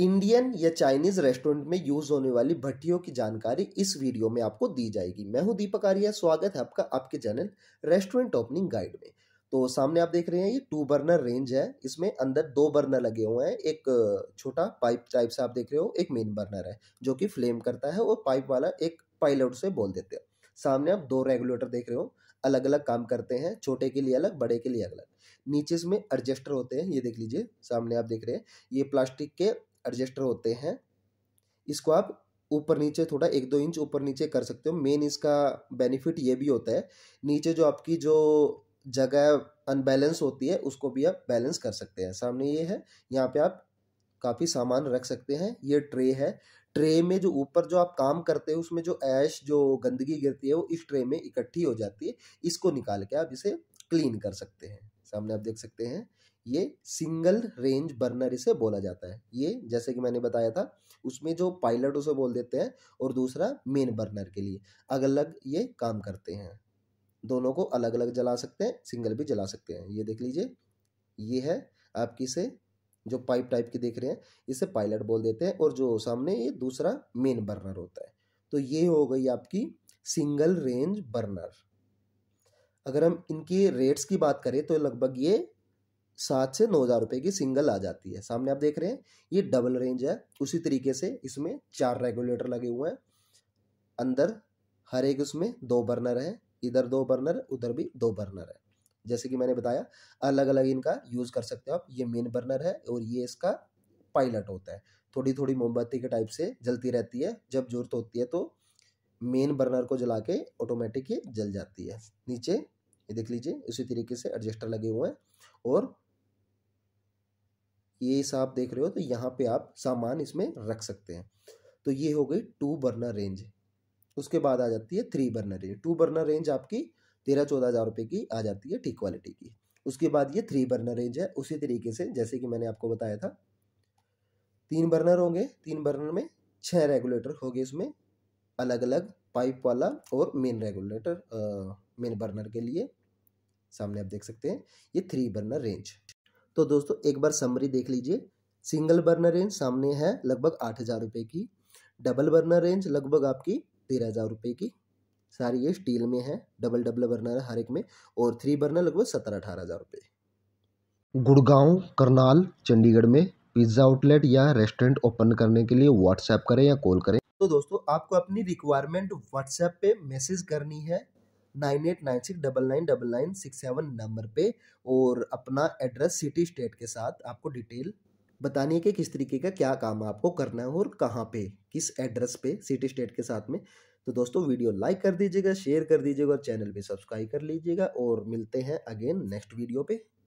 Indian या Chinese restaurant में use होने वाली भट्टियों की जानकारी इस वीडियो में आपको दी जाएगी मैं हूं दीपक आर्या स्वागत है आपका आपके चैनल रेस्टोरेंट ओपनिंग गाइड में तो सामने आप देख रहे हैं ये टू बर्नर रेंज है इसमें अंदर दो बर्नर लगे हुए हैं एक छोटा पाइप टाइप से आप देख रहे हो एक मेन बर्नर है जो कि फ्लेम करता है और पाइप वाला एक पाइलट से बोल देते हैं सामने आप दो रेगुलेटर देख रहे हो अलग अलग काम करते हैं छोटे के लिए अलग बड़े के लिए अलग नीचे इसमें एडजस्टर होते हैं ये देख लीजिए सामने आप देख रहे हैं ये प्लास्टिक के एडजस्टर होते हैं इसको आप ऊपर नीचे थोड़ा एक दो इंच ऊपर नीचे कर सकते हो मेन इसका बेनिफिट ये भी होता है नीचे जो आपकी जो जगह अनबैलेंस होती है उसको भी आप बैलेंस कर सकते हैं सामने ये है यहाँ पे आप काफ़ी सामान रख सकते हैं ये ट्रे है ट्रे में जो ऊपर जो आप काम करते हैं उसमें जो ऐश जो गंदगी गिरती है वो इस ट्रे में इकट्ठी हो जाती है इसको निकाल के आप इसे क्लीन कर सकते हैं सामने आप देख सकते हैं ये सिंगल रेंज बर्नर इसे बोला जाता है ये जैसे कि मैंने बताया था उसमें जो पायलट उसे बोल देते हैं और दूसरा मेन बर्नर के लिए अलग अलग ये काम करते हैं दोनों को अलग अलग जला सकते हैं सिंगल भी जला सकते हैं ये देख लीजिए ये है आपकी से जो पाइप टाइप की देख रहे हैं इसे पायलट बोल देते हैं और जो सामने ये दूसरा मेन बर्नर होता है तो ये हो गई आपकी सिंगल रेंज बर्नर अगर हम इनकी रेट्स की बात करें तो लगभग ये सात से नौ हज़ार रुपये की सिंगल आ जाती है सामने आप देख रहे हैं ये डबल रेंज है उसी तरीके से इसमें चार रेगुलेटर लगे हुए हैं अंदर हर एक उसमें दो बर्नर है इधर दो बर्नर उधर भी दो बर्नर है जैसे कि मैंने बताया अलग अलग इनका यूज़ कर सकते हो आप ये मेन बर्नर है और ये इसका पायलट होता है थोड़ी थोड़ी मोमबत्ती के टाइप से जलती रहती है जब ज़रूरत होती है तो मेन बर्नर को जला के ऑटोमेटिक ये जल जाती है नीचे ये देख लीजिए उसी तरीके से एडजस्टर लगे हुए हैं और ये आप देख रहे हो तो यहाँ पे आप सामान इसमें रख सकते हैं तो ये हो गई टू बर्नर रेंज उसके बाद आ जाती है three burner range two burner range आपकी तेरह चौदह हज़ार रुपये की आ जाती है ठीक क्वालिटी की उसके बाद ये थ्री बर्नर रेंज है उसी तरीके से जैसे कि मैंने आपको बताया था तीन बर्नर होंगे तीन बर्नर में छः रेगुलेटर गए इसमें अलग अलग पाइप वाला और मेन रेगुलेटर मेन बर्नर के लिए सामने आप देख सकते हैं ये थ्री बर्नर रेंज तो दोस्तों एक बार समरी देख लीजिए सिंगल बर्नर रेंज सामने है लगभग आठ हज़ार रुपये की डबल बर्नर रेंज लगभग आपकी तेरह हज़ार रुपये की सारी ये स्टील में है डबल डबल बर्नर हर एक में और थ्री बर्नर लगभग सत्रह अठारह हज़ार रुपये गुड़गांव करनाल चंडीगढ़ में पिज़्ज़ा आउटलेट या रेस्टोरेंट ओपन करने के लिए व्हाट्सएप करें या कॉल करें तो दोस्तों आपको अपनी रिक्वायरमेंट व्हाट्सएप पे मैसेज करनी है nine eight nine six double nine double nine six seven number पे और अपना एड्रेस सिटी स्टेट के साथ आपको डिटेल बतानी है कि किस तरीके का क्या काम आपको करना है और कहाँ पे किस एड्रेस पे सिटी स्टेट के साथ में तो दोस्तों वीडियो लाइक कर दीजिएगा शेयर कर दीजिएगा और चैनल भी सब्सक्राइब कर लीजिएगा और मिलते हैं अगेन नेक्स्ट वीडियो पे